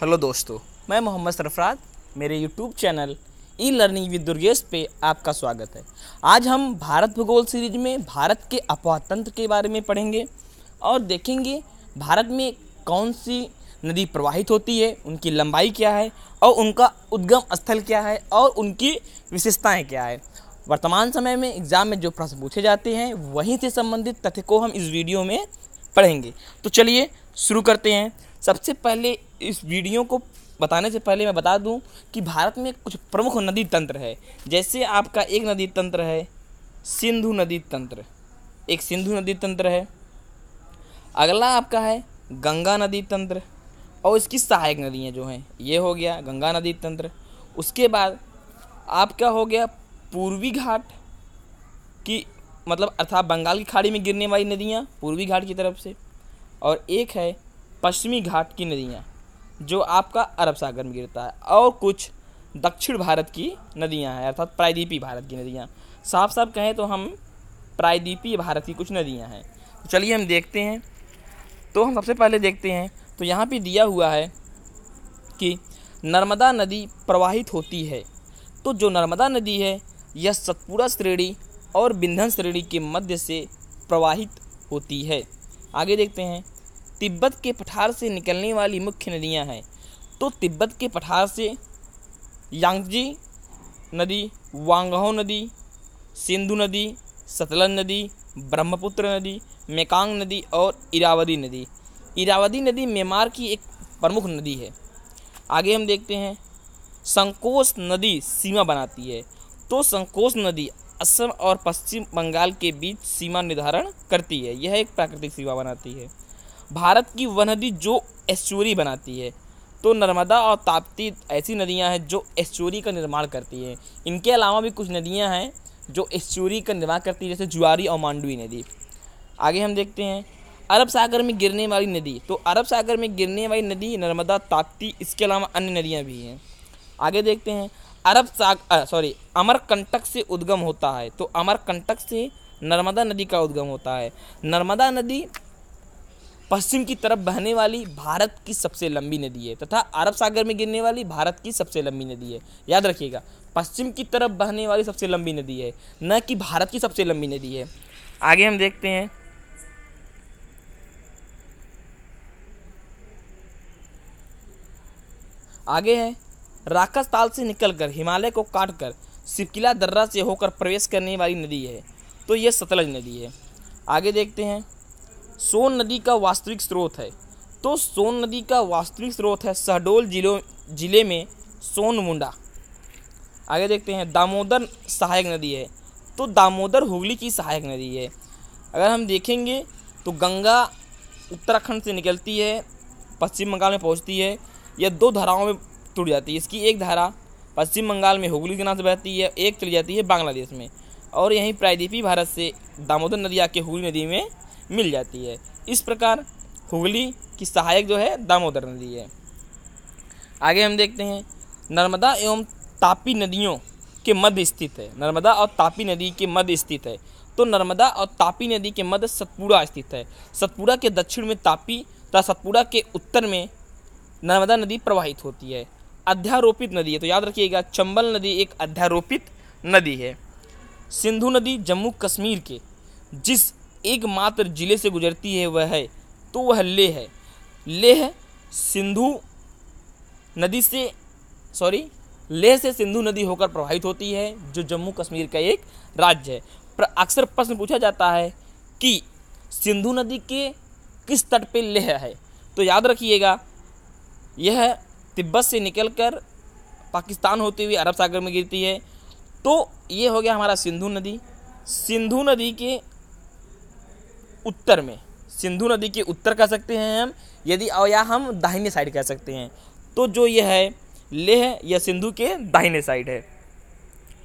hello दोस्तों मैं मोहम्मद सरफराज मेरे YouTube channel E learning with Durgesh पे आपका स्वागत है आज हम भारत भूगोल सीरीज में भारत के तंत्र के बारे में पढ़ेंगे और देखेंगे भारत में कौन सी नदी प्रवाहित होती है उनकी लंबाई क्या है और उनका उद्गम स्थल क्या है और उनकी विशेषताएँ क्या है वर्तमान समय में एग्ज़ाम में जो प्रश्न पूछे जाते हैं वहीं से संबंधित तथ्य को हम इस वीडियो में पढ़ेंगे तो चलिए शुरू करते हैं सबसे पहले इस वीडियो को बताने से पहले मैं बता दूं कि भारत में कुछ प्रमुख नदी तंत्र है जैसे आपका एक नदी तंत्र है सिंधु नदी तंत्र एक सिंधु नदी तंत्र है अगला आपका है गंगा नदी तंत्र और इसकी सहायक नदियाँ जो हैं ये हो गया गंगा नदी तंत्र उसके बाद आपका हो गया पूर्वी घाट की मतलब अर्थात बंगाल की खाड़ी में गिरने वाली नदियाँ पूर्वी घाट की तरफ से और एक है पश्चिमी घाट की नदियाँ जो आपका अरब सागर में गिरता है और कुछ दक्षिण भारत की नदियां हैं अर्थात प्रायद्वीपी भारत की नदियां साफ साफ कहें तो हम प्रायद्वीपी भारत की कुछ नदियां हैं तो चलिए हम देखते हैं तो हम सबसे पहले देखते हैं तो यहाँ पे दिया हुआ है कि नर्मदा नदी प्रवाहित होती है तो जो नर्मदा नदी है यह सतपुरा श्रेणी और बिंधन श्रेणी के मध्य से प्रवाहित होती है आगे देखते हैं तिब्बत के पठार से निकलने वाली मुख्य नदियाँ हैं तो तिब्बत के पठार से यांगजी नदी वांगहो नदी सिंधु नदी सतलन नदी ब्रह्मपुत्र नदी मेकांग नदी और इरावदी नदी इरावदी नदी म्यांमार की एक प्रमुख नदी है आगे हम देखते हैं संकोच नदी सीमा बनाती है तो संकोच नदी असम और पश्चिम बंगाल के बीच सीमा निर्धारण करती है यह एक प्राकृतिक सीमा बनाती है भारत की वह नदी जो एस्चूरी बनाती है तो नर्मदा और ताप्ती ऐसी नदियां हैं जो एस्चूरी का निर्माण करती हैं इनके अलावा भी कुछ नदियां हैं जो एस्चूरी का निर्माण करती है जैसे जुआरी और मांडवी नदी आगे हम देखते हैं अरब सागर में गिरने वाली नदी तो अरब सागर में गिरने वाली नदी नर्मदा ताप्ती इसके अलावा अन्य नदियाँ भी हैं आगे देखते हैं अरब सागर सॉरी अमरकंटक से उद्गम होता है तो अमरकंटक से नर्मदा नदी का उद्गम होता है नर्मदा नदी पश्चिम की तरफ बहने वाली भारत की सबसे लंबी नदी है तथा अरब सागर में गिरने वाली भारत की सबसे लंबी नदी है याद रखिएगा पश्चिम की तरफ बहने वाली सबसे लंबी नदी है न कि भारत की सबसे लंबी नदी है आगे हम देखते हैं आगे है राक्षस ताल से निकलकर हिमालय को काटकर सिपकिला दर्रा से होकर प्रवेश करने वाली नदी है तो यह सतलज नदी है आगे देखते हैं सोन नदी का वास्तविक स्रोत है तो सोन नदी का वास्तविक स्रोत है शहडोल जिलों जिले में सोनमुंडा आगे देखते हैं दामोदर सहायक नदी है तो दामोदर हुगली की सहायक नदी है अगर हम देखेंगे तो गंगा उत्तराखंड से निकलती है पश्चिम बंगाल में पहुंचती है यह दो धाराओं में टूट जाती है इसकी एक धारा पश्चिम बंगाल में हुगली के नाम से बहती है एक चली जाती है बांग्लादेश में और यहीं प्रायद्वीपी भारत से दामोदर नदी आके हुगली नदी में मिल जाती है इस प्रकार हुगली की सहायक जो है दामोदर नदी है आगे हम देखते हैं नर्मदा एवं तापी नदियों के मध्य स्थित है नर्मदा और तापी नदी के मध्य स्थित है तो नर्मदा और तापी नदी के मध्य सतपुड़ा स्थित है सतपुड़ा के दक्षिण में तापी तथा सतपुड़ा के उत्तर में नर्मदा नदी प्रवाहित होती है अध्यारोपित नदी है तो याद रखिएगा चंबल नदी एक अध्यारोपित नदी है सिंधु नदी जम्मू कश्मीर के जिस एकमात्र ज़िले से गुजरती है वह है तो वह लेह है लेह सिंधु नदी से सॉरी लेह से सिंधु नदी होकर प्रवाहित होती है जो जम्मू कश्मीर का एक राज्य है अक्सर प्रश्न पूछा जाता है कि सिंधु नदी के किस तट पे लेह है तो याद रखिएगा यह तिब्बत से निकलकर पाकिस्तान होते हुए अरब सागर में गिरती है तो ये हो गया हमारा सिंधु नदी सिंधु नदी के उत्तर में सिंधु नदी के उत्तर कह सकते हैं हम यदि या हम दाहिने साइड कह सकते हैं तो जो ये है लेह यह सिंधु के दाहिने साइड है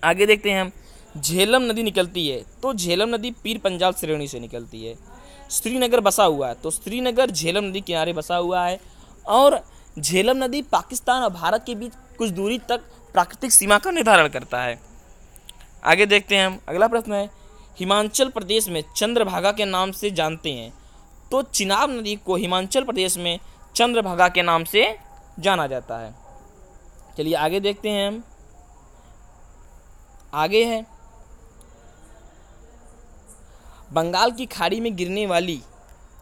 आगे देखते हैं हम झेलम नदी निकलती है तो झेलम नदी पीर पंजाल श्रेणी से निकलती है श्रीनगर बसा हुआ है तो श्रीनगर झेलम नदी किनारे बसा हुआ है और झेलम नदी पाकिस्तान और भारत के बीच कुछ दूरी तक प्राकृतिक सीमा का निर्धारण करता है आगे देखते हैं हम अगला प्रश्न है हिमाचल प्रदेश में चंद्रभागा के नाम से जानते हैं तो चिनाब नदी को हिमाचल प्रदेश में चंद्रभागा के नाम से जाना जाता है चलिए आगे देखते हैं हम आगे है बंगाल की खाड़ी में गिरने वाली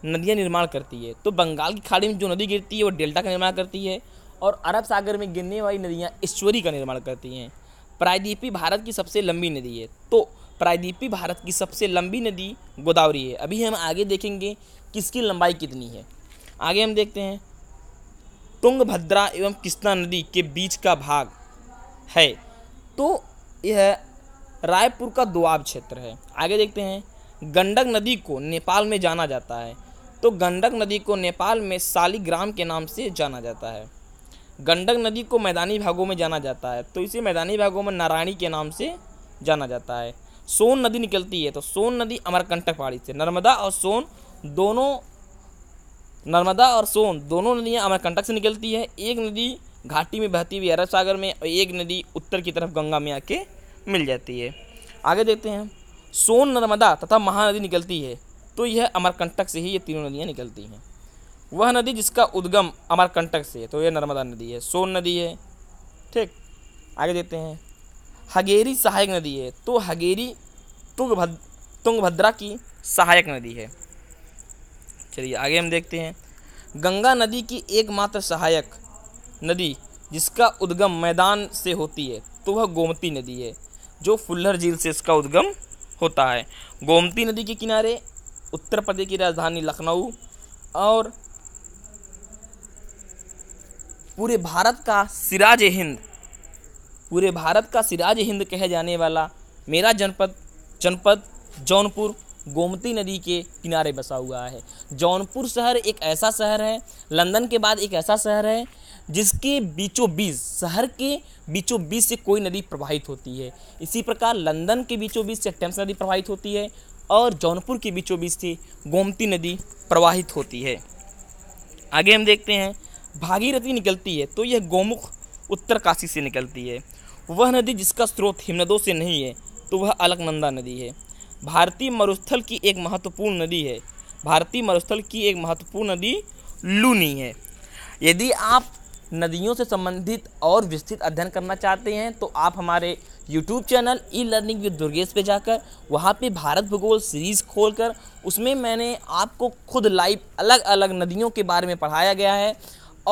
नदियाँ निर्माण करती है तो बंगाल की खाड़ी में जो नदी गिरती है वो डेल्टा का निर्माण करती है और अरब सागर में गिरने वाली नदियाँ ईश्वरी का निर्माण करती हैं प्रायद्वीपी भारत की सबसे लंबी नदी है तो प्रायद्वीपी भारत की सबसे लंबी नदी गोदावरी है अभी हम आगे देखेंगे किसकी लंबाई कितनी है आगे हम देखते हैं तुंगभद्रा एवं कृष्णा नदी के बीच का भाग है तो यह रायपुर का दुआब क्षेत्र है आगे देखते हैं गंडक नदी को नेपाल में जाना जाता है तो गंडक नदी को नेपाल में सालीग्राम के नाम से जाना जाता है गंडक नदी को मैदानी भागों में जाना जाता है तो इसे मैदानी भागों में नारायणी के नाम से जाना जाता है सोन नदी निकलती है तो सोन नदी अमरकंटक पहाड़ी से नर्मदा और सोन दोनों नर्मदा और सोन दोनों नदियाँ अमरकंटक से निकलती है एक नदी घाटी में बहती हुई अरब सागर में और एक नदी उत्तर की तरफ गंगा में आके मिल जाती है आगे देखते हैं सोन नर्मदा तथा महानदी निकलती है तो यह अमरकंटक से ही ये तीनों नदियाँ निकलती हैं वह नदी जिसका उद्गम अमरकंटक से है तो यह नर्मदा नदी है सोन नदी है ठीक आगे देखते हैं हगेरी सहायक नदी है तो हगेरी तुंगभद तुंगभद्रा की सहायक नदी है चलिए आगे हम देखते हैं गंगा नदी की एकमात्र सहायक नदी जिसका उद्गम मैदान से होती है तो वह गोमती नदी है जो फुल्लर झील से इसका उद्गम होता है गोमती नदी के किनारे उत्तर प्रदेश की राजधानी लखनऊ और पूरे भारत का सिराज हिंद पूरे भारत का सिराज हिंद कहे जाने वाला मेरा जनपद जनपद जौनपुर गोमती नदी के किनारे बसा हुआ है जौनपुर शहर एक ऐसा शहर है लंदन के बाद एक ऐसा शहर है जिसके बीचों बीच शहर के बीचों बीच से कोई नदी प्रवाहित होती है इसी प्रकार लंदन के बीचों बीच से टेम्स नदी प्रवाहित होती है और जौनपुर के बीचों बीच से गोमती नदी प्रवाहित होती है आगे हम देखते हैं भागीरथी निकलती है तो यह गोमुख उत्तरकाशी से निकलती है वह नदी जिसका स्रोत हिमनदों से नहीं है तो वह अलकनंदा नदी है भारतीय मरुस्थल की एक महत्वपूर्ण नदी है भारतीय मरुस्थल की एक महत्वपूर्ण नदी लूनी है यदि आप नदियों से संबंधित और विस्तृत अध्ययन करना चाहते हैं तो आप हमारे YouTube channel E learning with Durgesh पे जाकर वहाँ पे भारत भूगोल सीरीज़ खोलकर उसमें मैंने आपको खुद लाइव अलग अलग नदियों के बारे में पढ़ाया गया है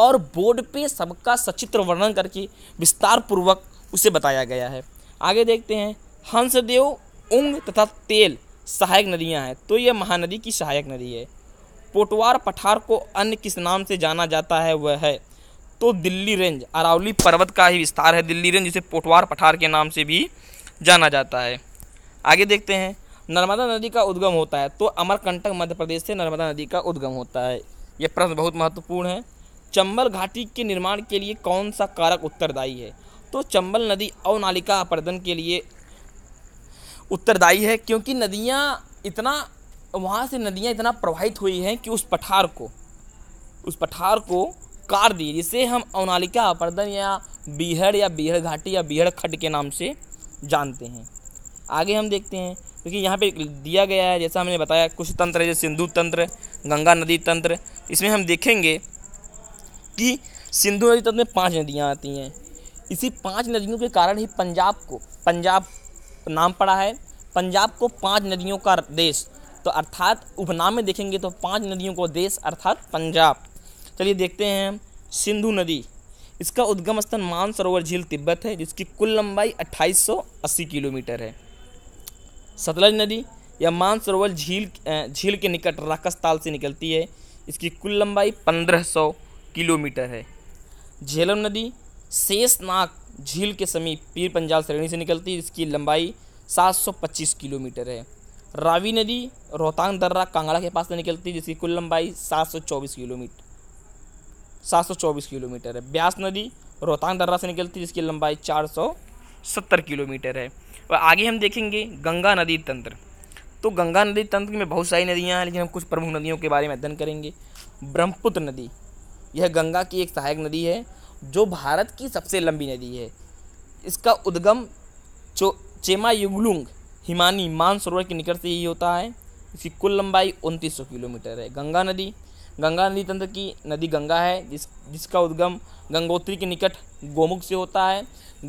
और बोर्ड पे सबका सचित्र वर्णन करके विस्तार पूर्वक उसे बताया गया है आगे देखते हैं हंसदेव उंग तथा तेल सहायक नदियां हैं तो यह महानदी की सहायक नदी है पोटवार पठार को अन्य किस नाम से जाना जाता है वह है तो दिल्ली रेंज अरावली पर्वत का ही विस्तार है दिल्ली रेंज जिसे पोटवार पठार के नाम से भी जाना जाता है आगे देखते हैं नर्मदा नदी का उद्गम होता है तो अमरकंटक मध्य प्रदेश से नर्मदा नदी का उद्गम होता है यह प्रश्न बहुत महत्वपूर्ण है चंबल घाटी के निर्माण के लिए कौन सा कारक उत्तरदायी है तो चंबल नदी अवनालिका अपर्दन के लिए उत्तरदायी है क्योंकि नदियाँ इतना वहाँ से नदियाँ इतना प्रवाहित हुई हैं कि उस पठार को उस पठार को कार दी जिसे हम अवनालिका अपर्दन या बीहड़ या बीहड़ घाटी या बीहड़ खड के नाम से जानते हैं आगे हम देखते हैं क्योंकि यहाँ पे दिया गया है जैसा हमने बताया कुछ तंत्र है जैसे सिंधु तंत्र गंगा नदी तंत्र इसमें हम देखेंगे कि सिंधु नदी तंत्र में पांच नदियाँ आती हैं इसी पांच नदियों के कारण ही पंजाब को पंजाब नाम पड़ा है पंजाब को पांच नदियों का देश तो अर्थात उपनाम में देखेंगे तो पांच नदियों को देश अर्थात पंजाब चलिए देखते हैं सिंधु नदी इसका उद्गम स्थल मानसरोवर झील तिब्बत है जिसकी कुल लंबाई 2880 किलोमीटर है सतलज नदी यह मानसरोवर झील झील के निकट राकस्ताल से निकलती है इसकी कुल लंबाई 1500 किलोमीटर है झेलम नदी शेषनाग झील के समीप पीर पंजाल श्रेणी से निकलती है जिसकी लंबाई 725 किलोमीटर है रावी नदी रोहतांग दर्रा कांगड़ा के पास से निकलती है जिसकी कुल लंबाई 724 किलोमीटर 724 किलोमीटर है ब्यास नदी रोहतांग दर्रा से निकलती है जिसकी लंबाई 470 किलोमीटर है और आगे हम देखेंगे गंगा नदी तंत्र तो गंगा नदी तंत्र में बहुत सारी नदियाँ हैं लेकिन हम कुछ प्रमुख नदियों के बारे में अध्ययन करेंगे ब्रह्मपुत्र नदी यह गंगा की एक सहायक नदी है जो भारत की सबसे लंबी नदी है इसका उद्गम चो चेमा युगलुंग हिमानी मानसरोवर के निकट से ही होता है इसकी कुल लंबाई उनतीस सौ किलोमीटर है गंगा नदी गंगा नदी तंत्र की नदी गंगा है जिस जिसका उद्गम गंगोत्री के निकट गोमुख से होता है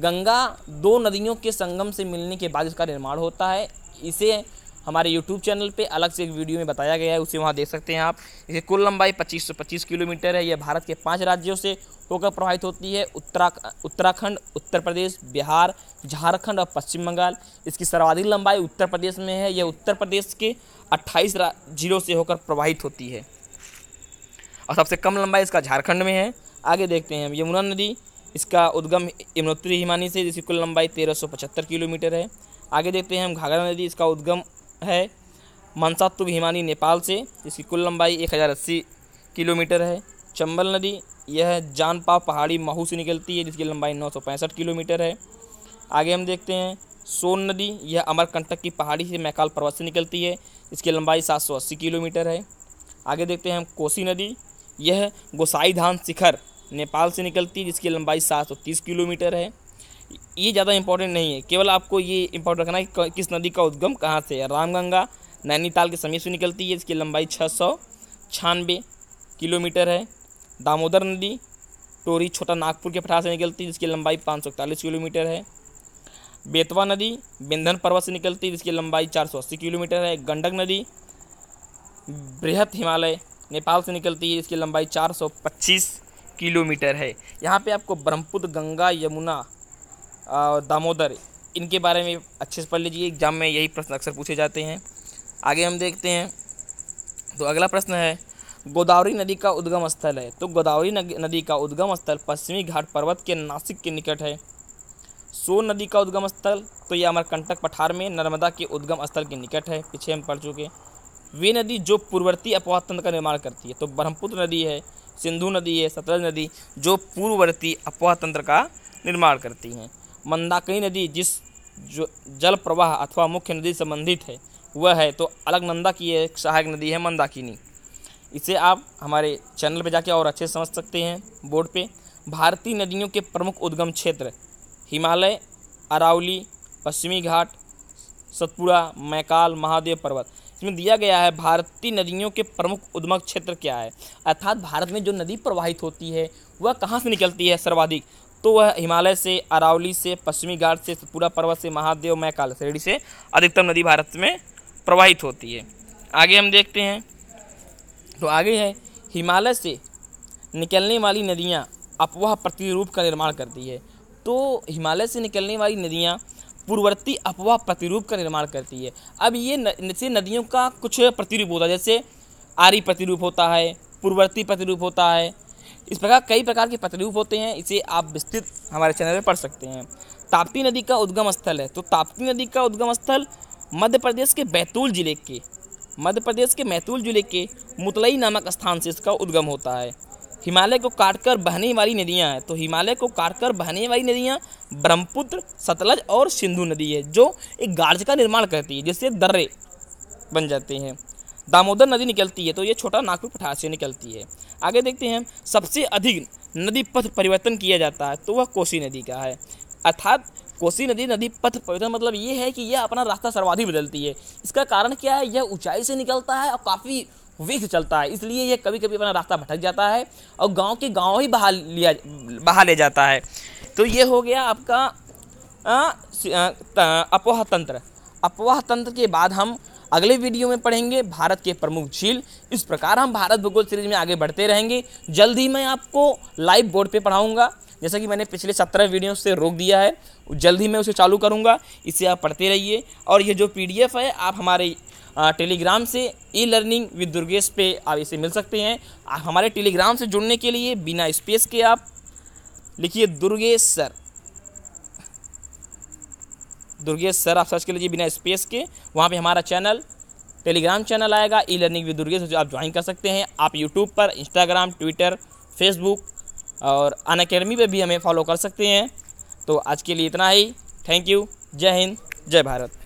गंगा दो नदियों के संगम से मिलने के बाद इसका निर्माण होता है इसे हमारे यूट्यूब चैनल पे अलग से एक वीडियो में बताया गया है उसे वहाँ देख सकते हैं आप इसकी कुल लंबाई 25 किलोमीटर है यह भारत के पाँच राज्यों से होकर प्रभावित होती है उत्तरा उत्तराखंड उत्तर प्रदेश बिहार झारखंड और पश्चिम बंगाल इसकी सर्वाधिक लंबाई उत्तर प्रदेश में है यह उत्तर प्रदेश के अट्ठाईस जिलों से होकर प्रवाहित होती है और सबसे कम लंबाई इसका झारखंड में है आगे देखते हैं यमुना नदी इसका उद्गम यमुनोत्री हिमानी से जिसकी कुल लंबाई पचहत्तर किलोमीटर है आगे देखते हैं हम घाघरा नदी इसका उद्गम है मनसा तो हिमानी नेपाल से इसकी कुल लंबाई एक हज़ार अस्सी किलोमीटर है चंबल नदी यह जानपा पहाड़ी महू से निकलती है जिसकी लंबाई नौ सौ पैंसठ किलोमीटर है आगे हम देखते हैं सोन नदी यह अमरकंटक की पहाड़ी से मैकाल पर्वत से निकलती है इसकी लंबाई सात सौ अस्सी किलोमीटर है आगे देखते हैं हम कोसी नदी यह गोसाई धान शिखर नेपाल से निकलती है जिसकी लंबाई सात सौ तीस किलोमीटर है ये ज़्यादा इंपॉर्टेंट नहीं है केवल आपको ये इंपॉर्टेंट रखना है कि किस नदी का उद्गम कहाँ से है रामगंगा नैनीताल के समीप से निकलती है इसकी लंबाई छः सौ छानबे किलोमीटर है दामोदर नदी टोरी छोटा नागपुर के पठार से निकलती है जिसकी लंबाई पाँच सौ इकतालीस किलोमीटर है बेतवा नदी बेंधन पर्वत से निकलती है जिसकी लंबाई चार सौ अस्सी किलोमीटर है गंडक नदी बृहत हिमालय नेपाल से निकलती है जिसकी लंबाई चार सौ पच्चीस किलोमीटर है यहाँ पे आपको ब्रह्मपुत्र गंगा यमुना दामोदर इनके बारे में अच्छे से पढ़ लीजिए एग्जाम में यही प्रश्न अक्सर पूछे जाते हैं आगे हम देखते हैं तो अगला प्रश्न है गोदावरी नदी का उद्गम स्थल है तो गोदावरी नदी का उद्गम स्थल पश्चिमी घाट पर्वत के नासिक के निकट है सोन नदी का उद्गम स्थल तो यह अमरकंटक पठार में नर्मदा के उद्गम स्थल के निकट है पीछे हम पढ़ चुके वे नदी जो पूर्ववर्ती अपवाह तंत्र का निर्माण करती है तो ब्रह्मपुत्र नदी है सिंधु नदी है सतलज नदी जो पूर्ववर्ती अपवाह तंत्र का निर्माण करती हैं मंदाकिनी नदी जिस जो जल प्रवाह अथवा मुख्य नदी संबंधित है वह है तो अलगनंदा की एक सहायक नदी है मंदाकिनी इसे आप हमारे चैनल पर जाके और अच्छे से समझ सकते हैं बोर्ड पे भारतीय नदियों के प्रमुख उद्गम क्षेत्र हिमालय अरावली पश्चिमी घाट सतपुड़ा मैकाल महादेव पर्वत इसमें दिया गया है भारतीय नदियों के प्रमुख उद्गम क्षेत्र क्या है अर्थात भारत में जो नदी प्रवाहित होती है वह कहाँ से निकलती है सर्वाधिक तो वह हिमालय से अरावली से पश्चिमी घाट से पूरा पर्वत से महादेव काल श्रेणी से अधिकतम नदी भारत में प्रवाहित होती है आगे हम देखते हैं तो आगे है हिमालय से निकलने वाली नदियाँ अपवाह प्रतिरूप का निर्माण करती है तो हिमालय से निकलने वाली नदियाँ पूर्ववर्ती अपवाह प्रतिरूप का निर्माण करती है अब ये न, से नदियों का कुछ प्रतिरूप होता है जैसे आरी प्रतिरूप होता है पूर्ववर्ती प्रतिरूप होता है इस प्रकार कई प्रकार के पतरूप होते हैं इसे आप विस्तृत हमारे चैनल पर पढ़ सकते हैं ताप्ती नदी का उद्गम स्थल है तो ताप्ती नदी का उद्गम स्थल मध्य प्रदेश के बैतूल जिले के मध्य प्रदेश के बैतूल जिले के मुतलई नामक स्थान से इसका उद्गम होता है हिमालय को काटकर बहने वाली नदियाँ हैं तो हिमालय को काटकर बहने वाली नदियाँ ब्रह्मपुत्र सतलज और सिंधु नदी है जो एक गार्ज का निर्माण करती है जिससे दर्रे बन जाते हैं दामोदर नदी निकलती है तो ये छोटा नागपुर पठार से निकलती है आगे देखते हैं सबसे अधिक नदी पथ परिवर्तन किया जाता है तो वह कोसी नदी का है अर्थात कोसी नदी नदी पथ परिवर्तन मतलब ये है कि यह अपना रास्ता सर्वाधिक बदलती है इसका कारण क्या है यह ऊंचाई से निकलता है और काफ़ी वेग चलता है इसलिए यह कभी कभी अपना रास्ता भटक जाता है और गांव के गांव ही बहा लिया बहा ले जाता है तो ये हो गया आपका अपोह तंत्र अपवाह तंत्र के बाद हम अगले वीडियो में पढ़ेंगे भारत के प्रमुख झील इस प्रकार हम भारत भूगोल सीरीज में आगे बढ़ते रहेंगे जल्द ही मैं आपको लाइव बोर्ड पर पढ़ाऊँगा जैसा कि मैंने पिछले सत्रह वीडियो से रोक दिया है जल्द ही मैं उसे चालू करूँगा इसे आप पढ़ते रहिए और ये जो पी है आप हमारे टेलीग्राम से ई लर्निंग विद दुर्गेश पे आप इसे मिल सकते हैं हमारे टेलीग्राम से जुड़ने के लिए बिना स्पेस के आप लिखिए दुर्गेश सर दुर्गेश सर आप सर्च कर लीजिए बिना स्पेस के वहाँ पे हमारा चैनल टेलीग्राम चैनल आएगा ई लर्निंग विद दुर्गेश जो आप ज्वाइन कर सकते हैं आप यूट्यूब पर इंस्टाग्राम ट्विटर फेसबुक और अन अकेडमी पर भी हमें फॉलो कर सकते हैं तो आज के लिए इतना ही थैंक यू जय हिंद जय भारत